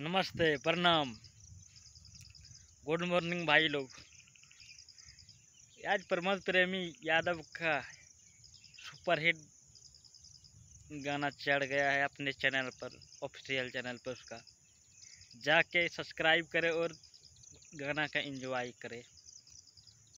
नमस्ते नमस्ते प्रणाम गुड मॉर्निंग भाई लोग आज प्रमोद प्रेमी यादव का सुपरहिट गाना चढ़ गया है अपने चैनल पर ऑफिशियल चैनल पर उसका जाके सब्सक्राइब करें और गाना का एंजॉय करें